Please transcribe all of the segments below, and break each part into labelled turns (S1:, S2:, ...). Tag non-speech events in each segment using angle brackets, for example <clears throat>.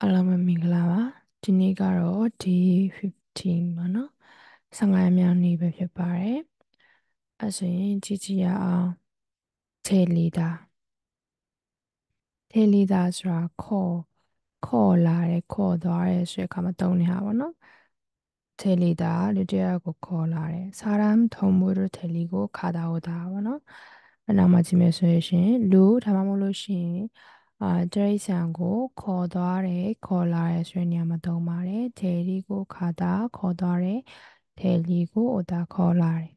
S1: အားလုံးမင်္ဂလာပါဒီနေ့ကတော့ day 15ပါနော်15ရက်မြောက်နေ့ပဲဖြစ်ပါတယ်အဲဆိုရင်ကြည့်ကြည့်ရအောင်ထေလီတာထေလီတာဆိုတာခေါ်ခေါ်လာတယ်ခေါ်သွားတယ်ဆိုတဲ့အခါမှာတုံးနေတာပေါ့နော်ထေလီတာလူတယောက်ကိုခေါ်လာတယ်စာရမ်ထုံမွေးထေလီကိုခါတာဟုတ်တာပေါ့နော်အဲ့နောက်မှကြည့်မယ်ဆိုရင်လူဒါမှမဟုတ်လို့ရှိရင် အာတရိษံကိုခေါ်သွားတယ်ခေါ်လာတယ်ဆ오다ခေါ 아,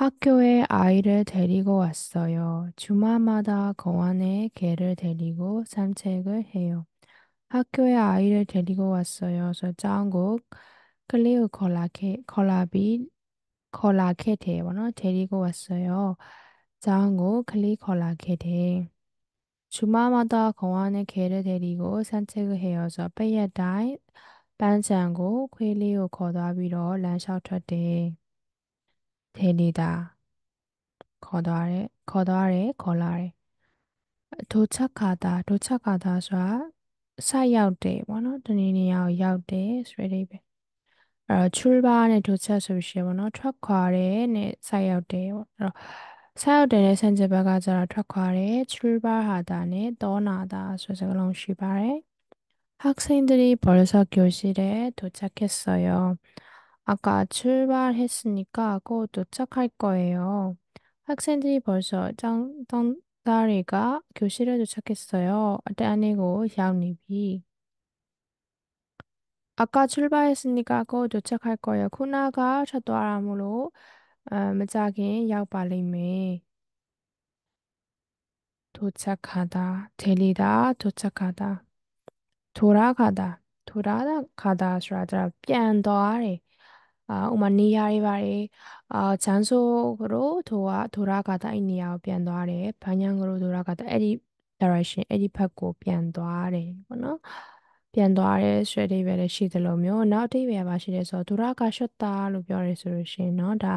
S1: 학교에 아이를 데리고 왔어요. 주말마다 공원에 개를 데리고 산책을 해요. 학교에 아이를 데리고 왔어요. 서 한국 클리오 콜라케 콜라비 콜라케 대원을 데리고 왔어요. 한국 클리 콜라케 대. 주마마다공원에개를데리고산책을헤어져빼야다이반장고퀘리오거다비로란샤트데데리다거다레거다레걸라레도착하다도착하다쏴사야오데뭐노드니니야오야오데스레데베အဲ့တော့출발နဲ့도착ဆိုပြီးရှိရပါတော့ထွက်ခွာတယ်နဲ့ဆိုက်ရောက်တယ်ပေါ့အဲ့တော့ 사ောက်တယ်နဲ့ဆန့်က출발하다니떠나다ဆိုစကားလ 학생들이 벌써 교실에 도착했어요. 아까 출발했으니까 곧 도착할 거예요. 학생들이 벌써 짱, 땅다리가 교실에 도착했어요. 아니고, 샤오니비. 아까 출발했으니까 곧 도착할 거예요. 쿠나가 차도아람으로 အာမကြခင်ရောက်ပါလိမ့်မယ်도착하다들리다도착하다돌아가다돌아가다ဆိုတာပြန်သွားတယ်အာဥမာနေရာတွေပါတယ်အာဂျန်ဆိုကရိုထိုကဒိုရာကတာအဲ့နေရာကိုပြန်သွားတယ်ဘန်ယန်ကရိုဒိုရာကတာအဲ့ဒီ direction အဲ့ဒီဘက်ကိုပြန်သွားတယ်ပေါ့နော်ပြန်သွားတယ်ဆွဲဒိဗယ်လည်းရှိသလိုမျိုးနောက်ဒိဗယ်ကပါရှိတယ်ဆိုတော့ဒိုရာကရှော့တာလို့ပြောရဲဆိုလို့ရှင်เนาะဒါ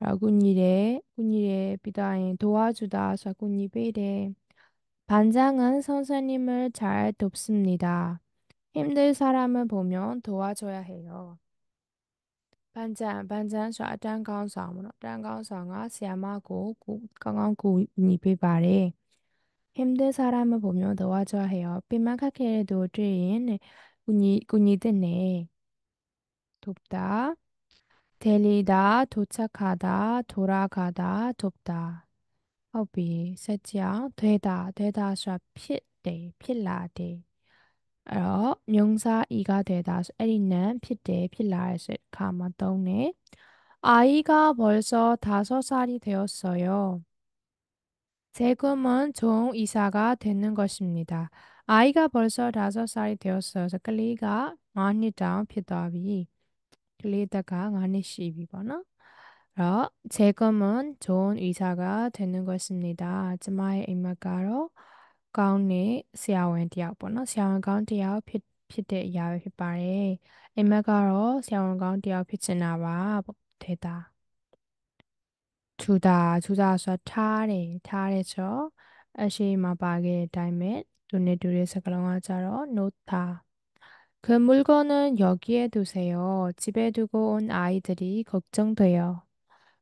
S1: 라군일에 군일에 비다에 도와주다 사군이베레 반장은 선생님을 잘 돕습니다. 힘들 사람을 보면 도와줘야 해요. 반장 반장 좌장 강성 장 강성아 시암고 강강 군이베바레 힘든 사람을 보면 도와줘야 해요. 삐망카케도 주인 군이 군이드네 돕다. 데리다, 도착하다, 돌아가다, 돕다. 허비, 셋째야, 되다, 되다, 샤, 필대, 필라대. 어, 명사 이가 되다, 에리는 필대, 필라에서 가만 떠네 아이가 벌써 다섯 살이 되었어요. 세금은 종 이사가 되는 것입니다. 아이가 벌써 다섯 살이 되었어요. 그래서 클리가 많이 다운 피더비. လေးသက်က9နှစ်ရှိပြီပေါ့နော်။အဲ့တော့제검은좋은의사가되는것입니다။ကျမရဲ့အိမ်မက်ကတော့ကောင်းတဲ့ဆရာဝန်တယောက်ပေါ့နော်။ဆရာဝန်ကောင်းတယောက်ဖြစ်ဖြစ်တဲ့အရာပဲဖြစ်ပါတယ်။အိမ်မက်ကတော့ဆရာဝန်ကောင်းတယောက်ဖြစ်ချင်တာပါပေါ့ဒေတာ။ထူတာထူတာဆိုထားတယ်ထားတဲ့ချောအရှိမပါခဲ့တဲ့အတိုင်းပဲသူနဲ့တူတဲ့စကားလုံးကကြတော့ note သား그 물건은 여기에 두세요. 집에 두고 온 아이들이 걱정돼요.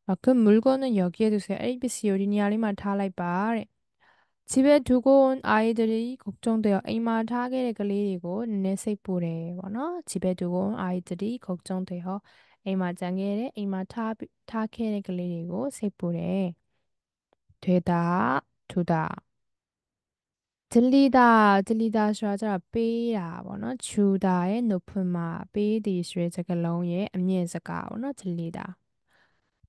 S1: 아, 그 물건은 여기에 두세요. ABC 요리니아 리마탈라이바레. 집에 두고 온 아이들이 걱정돼요. 이마타게레 글리리고 네세뿌레 와나 집에 두고 온 아이들이 걱정돼요. 이마장게레 이마타타케레 글리리고 세뿌레 되다, 두다. 들리다, 들리다 슈아자 삐야, 뭐나 주다의 높은 마 삐디 슈에자가 네, 롱의 암예자가 뭐나 들리다.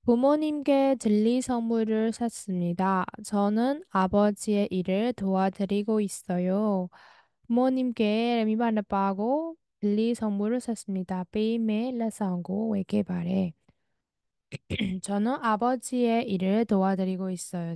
S1: 부모님께 들리 선물을 샀습니다. 저는 아버지의 일을 도와드리고 있어요. 부모님께 레미바나 빠고 들리 선물을 샀습니다. 삐메 라상고 외계 발에. <clears throat> 저는 아버지의 일을 도와드리고 있어요.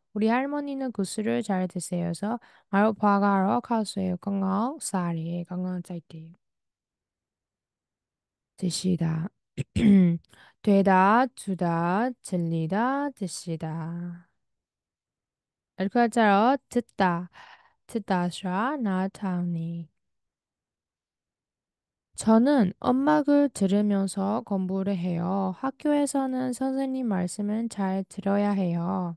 S1: 우리 할머니는 구슬을 그 잘 드세요서 마루 바가러 가수요 건강 쌀이 건강 짜이 드시다. <clears throat> 되다, 주다, 들리다, 드시다. 이렇자로 듣다. 듣다샤 나타니 저는 음악을 들으면서 공부를 해요. 학교에서는 선생님 말씀을 잘 들어야 해요.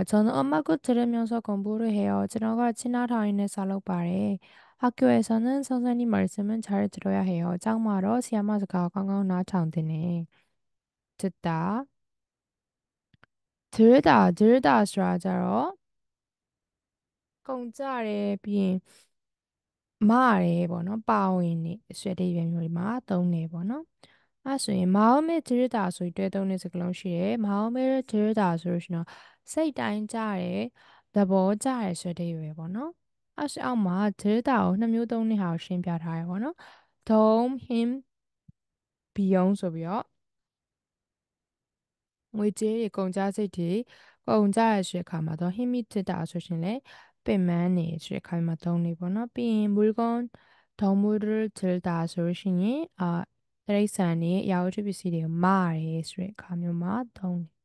S1: 아, 저는 음악을 들으면서 공부를 해요. 저랑과 친한 아이는 살록발에 학교에서는 선생님 말씀은 잘 들어야 해요. 장마로 시야마스가 강하나 장드네. 듣다. 들다, 들다, 수라자로. 공짜에 비해 말에 뭐, 바오인이 쇠대 변율 마, 동네 뭐, 아, 쇠 마음에 들다, 쇠대 동네 그런 마음을 들다, 수시 စိတ်တိုင်းကြတယ်သဘောကြတယ်ဆိုတဲ့ရွယ်ပေါ့နော်အောက်အောက်မှာဒေတာကိုနှစ်မျိုးသုံးနည်းဟာရှင်းပြထားရပေါ့နော် dom him beyond ဆိုပြီးတော့ငွေကြေးတွေကုန်ကြစိတ်တွေကုန်ကြရရှိခါမှာတော့ him ဒေတာဆိုရှင်လေပင်မန်းနေရှိခါမှာသုံးနေပေါ့နော်ပြီးရင် bulgon domur delta ဆိုရှင်အာတရိษံနေရာဝတ္ထုပစ္စည်းတွေမာတယ်ဆိုတဲ့အခါမျိုးမှာသုံးတယ်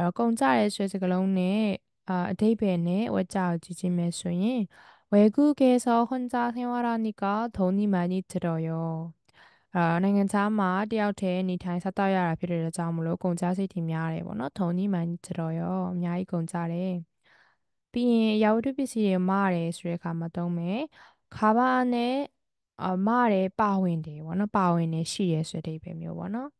S1: အဲ့တော့ကုန်ကြရဲဆိုတဲ့စကားလုံးနဲ့အာအဓိပ္ပာယ်နဲ့ဝါကျကိုကြည့်ချင်းမယ်ဆိုရင်ဝေကုကေသောဟွန်ဇာဆင်ဝရနိကဒုံနိမန်နိတတော်ယောအာနိုင်ငံသားမှာတယောက်တည်းနေထိုင်စားတောက်ရတာဖြစ်တဲ့အကြောင်းမလို့ကုန်ကြစိတ်တွေများတယ်ပေါ့နော်ဒုံနိမန်နိတတော်ယောအများကြီးကုန်ကြတယ်ပြီးရင်ရာဝတ္ထုပစ္စည်းတွေမာတယ်ဆိုတဲ့အခါမှာသုံးမယ်ခါဘာနဲ့အမာတယ်ပါဝင်တယ်ပေါ့နော်ပါဝင်နေရှိရဆိုတဲ့အဓိပ္ပာယ်မျိုးပေါ့နော်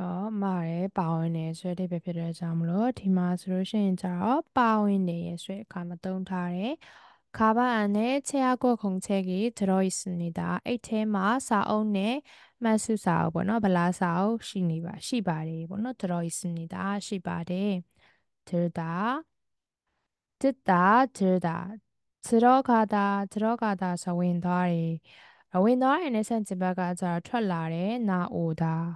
S1: တော့မာတယ်ပါဝင်တယ်ဆိုတဲ့အိဗယ်ဖြစ်တဲ့ကြောင့်မလို့ဒီမှာဆိုလို့ရှိရင်ကျတော့ပါဝင်တယ်ရဲ့ဆိုတဲ့အခါမှာသုံးထားတယ်။가방안에채하고공책이들어있습니다။အဲ့ထဲမှာစာအုပ်နဲ့မတ်စုစာအုပ်ပေါ့နော်ဗလာစာအုပ်ရှိနေပါရှိပါတယ်ပေါ့နော်들어있습니다ရှိပါတယ်။들다듣다들다들어가다들어가다ဆိုဝင်သွားတယ်။ဝင်သွားတဲ့နဲ့ဆန့်ကျင်ဘက်ကကျတော့ထွက်လာတယ်နာအိုတာ။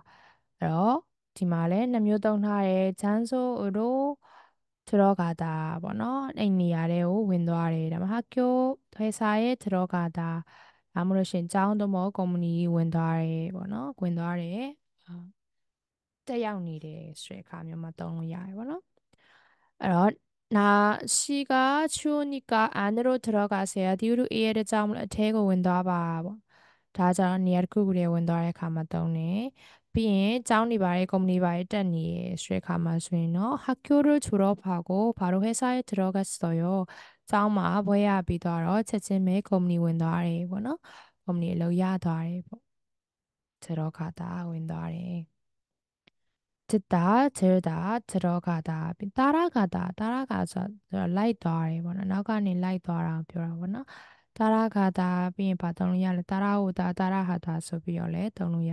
S1: အဲ့တော့ဒီမှာလည်းနှမျိုးသုံးထားတယ်ဂျန်ဆိုရိုထရောဂါတာပေါ့နော်အဲ့နေရာတွေကိုဝင်သွားတယ်ဒါမှဟာကျိုထွေစာရဲ့ထရောဂါတာဒါမှမဟုတ်ရှင်ကျောင်းတော့မကုမ္ပဏီဝင်သွားတယ်ပေါ့နော်ဝင်သွားတယ်တက်ရောက်နေတယ်ဆိုတဲ့အခါမျိုးမှာသုံးလို့ရတယ်ပေါ့နော်အဲ့တော့နာရှိကချိုနီကအန်ဒရိုထရောဂါဆရာဒီလူအေးတဲ့ကြောင့်မလို့အထဲကိုဝင်သွားပါပေါ့ဒါကြောင့်နေရာတစ်ခုခုတည်းဝင်သွားတဲ့အခါမှာသုံးတယ်ပြီးရင်ကျောင်းနေပါတဲ့ကုမ္ပဏီပါတဲ့တက်နေရဆွဲခါမှာဆိုရင်တော့ဟာကျိုရိုချူရောဖာကိုဘာလို့ဟဲဆိုင်ဒရောဂတ်ဆိုရောကျောင်းမှာဘွဲရပြီးသွားတော့ချက်ချင်းပဲကုမ္ပဏီဝင်သွားတယ်ပေါ့နော်ကုမ္ပဏီအလုပ်ရသွားတယ်ပေါ့ဒရောဂါတာဝင်သွားတယ်จิตာเจรดาจรกาตาပြီးတာရကတာတာရကဆိုတော့လိုက်သွားတယ်ပေါ့နော်နောက်ကနေလိုက်သွားတာပြောတာပေါ့နော်တာရကတာပြီးရင်ဘာတုံးလို့ရလဲတာရဟူတာတာရဟာတာဆိုပြီးတော့လဲတုံးလို့ရ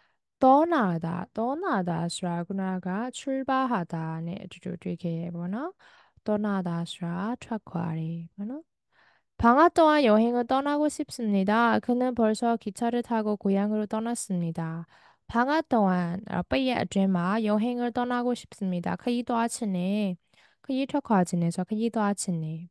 S1: 떠나다 떠나다ဆိုတာခ 출발하다 နဲ့အတူတူ떠나다ဆိုတာ아리က်방학 네, 동안 여행을 떠나고 싶습니다. 그는 벌써 기차를 타고 고향으로 떠났습니다. 방학 동안 아빠의아줌마 여행을 떠나고 싶습니다. 그이도 아침에 그이 척아진에서 그이도 아침에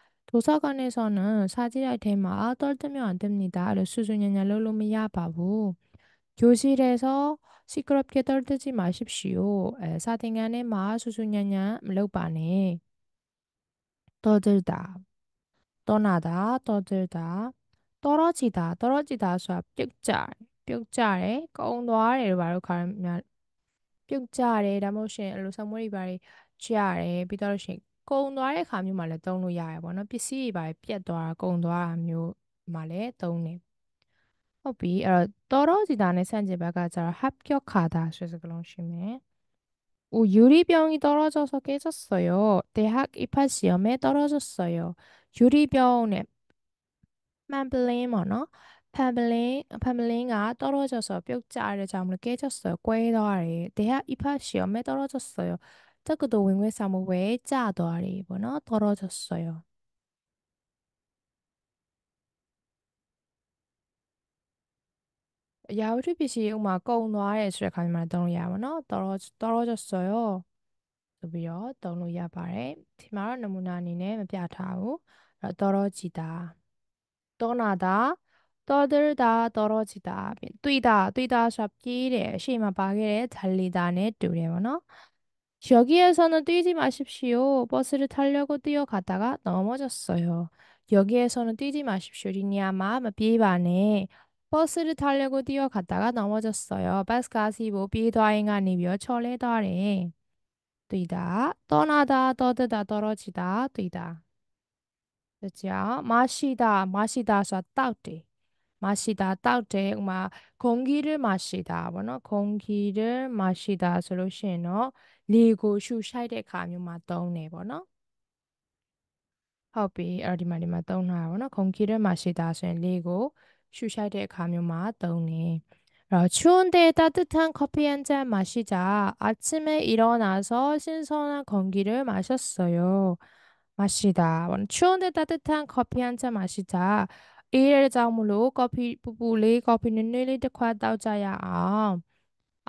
S1: 도서관에서는 사지할 대마 아, 떨뜨면 안 됩니다. 르수주냐냐 룰루미야 바부. 교실에서 시끄럽게 떨뜨지 마십시오. 사딩안에 마수주냐냐 르바네. 떠들다. 떠나다. 떠들다. 떨어지다. 떨어지다. 수업 뼈짤. 뼈짤에 꽁노아를 바로 가면 뼈짤에 라모신 루사모리바리 쥐아래 비더식 ကုန်သွားတဲ့ခါမျိုးမှာလည်းသုံးလို့ရတယ်ပေါ့နော်ပစ္စည်းပါပြတ်သွားကုနသွားတာမျိုးမှာလည်းသုံးတယ်ဟုတ်ပြီအဲ့တော့တော်တော်စီတာနဲ့ဆန့်ကျင်ဘက်ကကျတော့ 합격하다ဆိုတဲ့စကားလုံးရှိမယ်우 유리병이 떨어져서 깨졌어요. 대학 입학 시험에 떨어졌어요. 유리병에 팜블린 뭐노? 팜블린 팜블린가 떨어져서 뼈자를 잠을 깨졌어요. 꿰더리 대학 입학 시험에 떨어졌어요. တက္ကသိုလ်ဝင်ခွင့်စာမေးပွဲကျသွားတယ်ပေါ့နော်တော်တော်ကျဆွရောရာဝတ္ထုပစ္စည်းဥမာကုံသွားတယ်ဆိုတဲ့ခါမှာတုံးလို့ရပါတော့တော်တော်တော်တော်ကျဆော်ရောဆိုပြီးတော့တုံးလို့ရပါတယ်ဒီမှာတော့နမူနာအနေနဲ့မပြထားဘူးအဲ့တော့တော်တော်ကြည်တာတောနာတာတော်တော်တာတော်တော်ကြည်တာတွေ့တာတွေ့တာဆိုပြေးတယ်အရှိမပါခဲ့တဲ့ဇလီတာနဲ့တူတယ်ပေါ့နော် 여기에서는 뛰지 마십시오. 버스를 타려고 뛰어가다가 넘어졌어요. 여기에서는 뛰지 마십시오. 리니아마 비반에 버스를 타려고 뛰어가다가 넘어졌어요. 버스가시 모비다잉아니며 철레다래. 뛰다, 떠나다, 떠드다, 떨어지다, 뛰다. 그죠? 마시다, 마시다, 쐈다, 뛰. 마시다တောက်တယ်ဥမာ공기를마시다ပေါ့နော်공기를마시다ဆိုလို့ရှိရင်တော့လေကိုရှူရှိုက်တဲ့အခါမျိုးမှာသုံးတယ်ပေါ့နော်ဟုတ်ပြီအဲ့ဒီမှာဒီမှာသုံးထားတာပေါ့နော်공기를마시다ဆိုရင်လေကိုရှူရှိုက်တဲ့အခါမျိုးမှာသုံးတယ်တော့추운데따뜻한커피한잔마시자아침에일어나서신선한공기를마셨어요마시 다. 추운데따뜻한커피한잔마시 자. အေးရတဲ့ကြောင့်မလို့ coffee ပူပူလေး coffee နည်းနည်းလေးတစ်ခွက်တောက်ကြရအောင်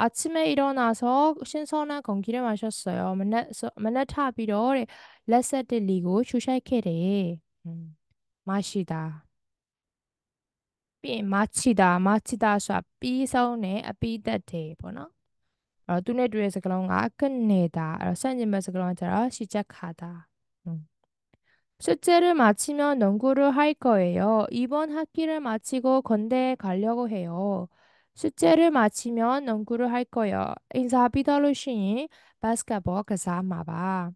S1: 아침에일어나서신선한공기를마셨어 요. 맨날맨날타비로레세들리고주샤케레 음, 마시 다. 삐마치다마치다쏴삐서네삐따테보 나. 어, 두뇌뒤에서그런가끝내 다. 어, 선진에서그런것처럼시작하 다. 음. 숙제를 마치면 연구를할 거예요. 이번 학기를 마치고 건대에 가려고 해요. 숙제를 마치면 농구를 할 거예요. 인사비더로 쉬니 바스켓볼 그사마바.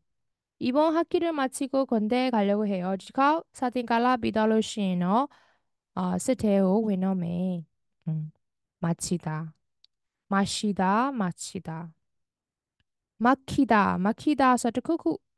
S1: 이번 학기를 마치고 건대에 가려고 해요. 지금 사딘갈라 비더로 쉬노 아 어, 스테오 위너메. 음, 마치다. 마시다 마치다. 마키다 마키다 서트쿠쿠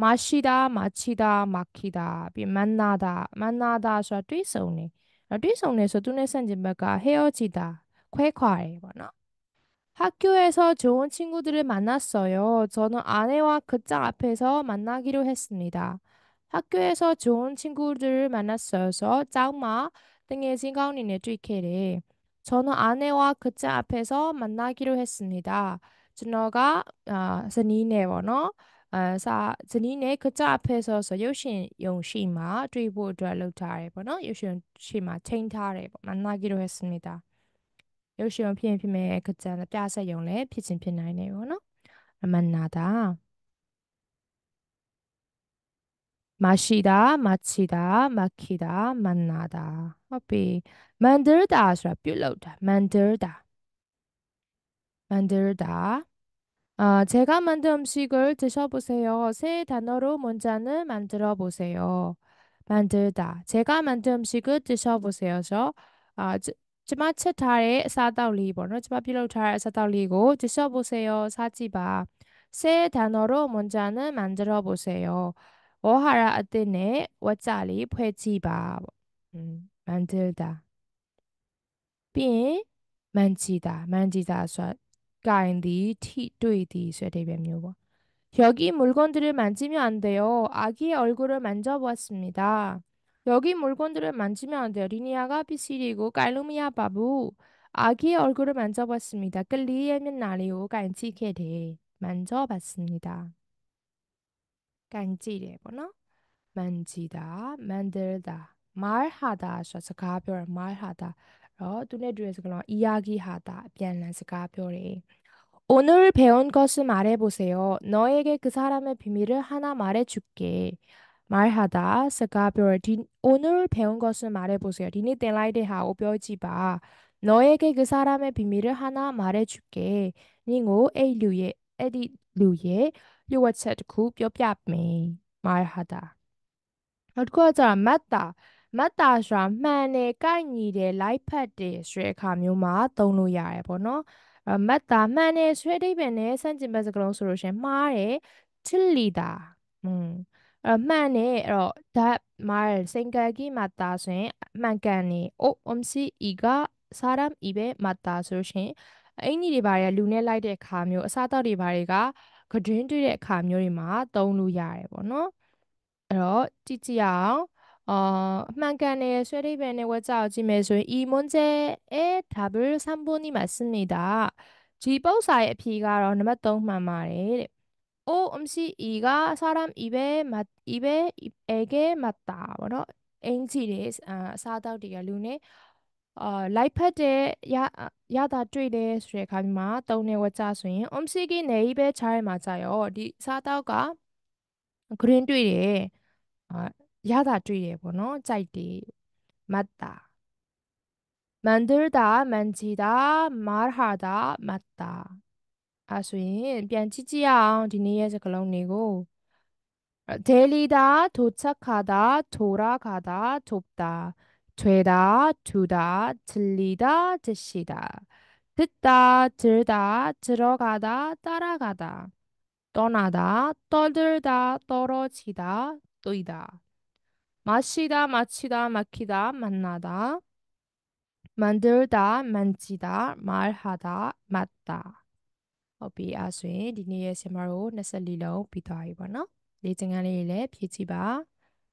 S1: 마시다, 마치다, 막히다, 만나다, 만나다가 아, တွေ့ဆုံနေတွေ့ဆုံန 헤어지다, 쾌활해ပေ학교에서좋은친구들을만났어요 저는아내와극장앞에서만나기로했습니다. 학교에서 좋은 친구들을 만났어서 짱마 등의 진강님을 뛰케리 저는 아내와 극장 앞에서 만나기로 했습니다. 준호가 아, 스니네워너 အဲစာဇနီးနဲ့ကကြဖဲဆိုဆိုရုပ်ရှင်ယုံရှိမှာတွေ့ဖို့အတွက်လုပ်ထားတယ်ပေါ့နော်ရုပ်ရှင်ရှိမှာချိန်ထားတယ်ပေါ့မနာကီရိုဟက်စမီတာရုပ်ရှင်ဖြစ်ရင်ဖြစ်မယ်ကကြပြဆက်ယုံလည်းဖြစ်ချင်းဖြစ်နိုင်တယ်ပေါ့နော်အမနာတာမရှိတာမချီတာမခီတာမနာတာဟုတ်ပြီမန်ဒါတာဆိုတာပြုတ်လောက်တာမန်ဒါတာမန်ဒါတာ 아, 제가 만든 음식을 드셔보세요. 세 단어로 문장을 만들어 보세요. 만들다. 제가 만든 음식을 드셔보세요. 저, 아, 저, 저마 차타에 사다올리 번 저마 빌로 잘 사다올리고 드셔보세요. 사지바. 세 단어로 문장을 만들어 보세요. 오하라 아테네 와짜리 회지바. 음, 만들다. 빈 만지다. 만지다. 가인 디, 티, 뚜이 디, 쇠리뱀요거 여기 물건들을 만지면 안 돼요. 아기의 얼굴을 만져보았습니다. 여기 물건들을 만지면 안 돼요. 리니아가 비시리고 깔루미아 바부. 아기의 얼굴을 만져봤습니다. 끌리에면 나리오 간지게 돼. 만져봤습니다. 간지래보나 뭐, 만지다, 만들다, 말하다 하셔서 가별 말하다. တော့သူန이야기하다ပြန်လည 어, 오늘 배운 것을 말해보세요. 너에게 그 사람의 비밀을 하나 말해줄게. 말하다, 스가별, 오늘 배운 것을 말해보세요. 니네 라이데 하고 뼈지바. 너에게 그 사람의 비밀을 하나 말해줄게. 닝오 에류의 에디류의, 요와챗 구 뼈뼈메. 말하다. 어떻게 아, 하자, 그 맞다. မတ်တာရွာမှန်တယ်၊ကိုက်ညီတယ်၊လိုက်ဖက်တယ်ဆိုတဲ့အခါမျိုးမှာသုံးလို့ရတယ်ပေါ့နော်။အမတ်တာမှန်တယ်ဆိုတဲ့အဓိပ္ပာယ်နဲ့စန့်ကျင်ဘက်စကားလုံးဆိုလို့ရှင်မှားတယ်၊ချစ်လီတာ။อืมအမှန်နဲ့အဲ့တော့ that mar single key မှာတာဆိုရင်အမှန်ကန်နေ။ oh um si iga saram ibe မှာတာဆိုလို့ရှင်အင်ကြီးတွေဘာတွေကလူနဲ့လိုက်တဲ့အခါမျိုးအစားအသောက်တွေဘာတွေကကဒင်းတွေ့တဲ့အခါမျိုးတွေမှာသုံးလို့ရတယ်ပေါ့နော်။အဲ့တော့ကြည့်ကြည့်အောင် 어, 한간의쇠리벤의외자지매수이문제의답을3번이맞습니 다. 지보사의피가로넘었던말이에 요. 오음식이가사람입에맞입에입에게맞 다. 뭐로엔지리아사다리가루네어라이패드에야야다트레이드수레가미마떠네외자수인음식이내입에잘맞아 요. 이사다가그린트레이드아 야다 ာတွေ့ရပ 맞다 만들다 만지다 말하다 맞다 아수인 မတ်တာမန်ဒတာမန 어, 데리다, 도착하다, 돌아가다, 돕다, 되다, 두다, 들리다, 듣시다, 듣다, 들다, 들어가다, 따라가다, 떠나다, 떠들다, 떨어지다, 이다 마시 다, 마치 다, 막히 다, 만나 다. 만들 다, 만지 다, 말하 다, 맞 다. ဟုတ်ပြီအဲဆိုရင်ဒီနေ့ရဲ့ဆီမတို့24လုံးပြီးသွားပြီပေါ့နော်လေ့ကျင့်ခန်းလေးတွေလည်းဖြည့်ကြည့်ပါ